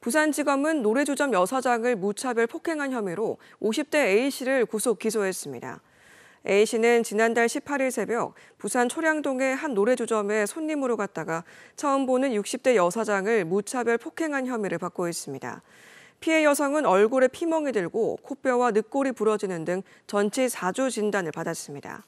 부산지검은 노래조점 여사장을 무차별 폭행한 혐의로 50대 A씨를 구속 기소했습니다. A씨는 지난달 18일 새벽 부산 초량동의 한 노래조점에 손님으로 갔다가 처음 보는 60대 여사장을 무차별 폭행한 혐의를 받고 있습니다. 피해 여성은 얼굴에 피멍이 들고 콧뼈와 늑골이 부러지는 등 전치 4주 진단을 받았습니다.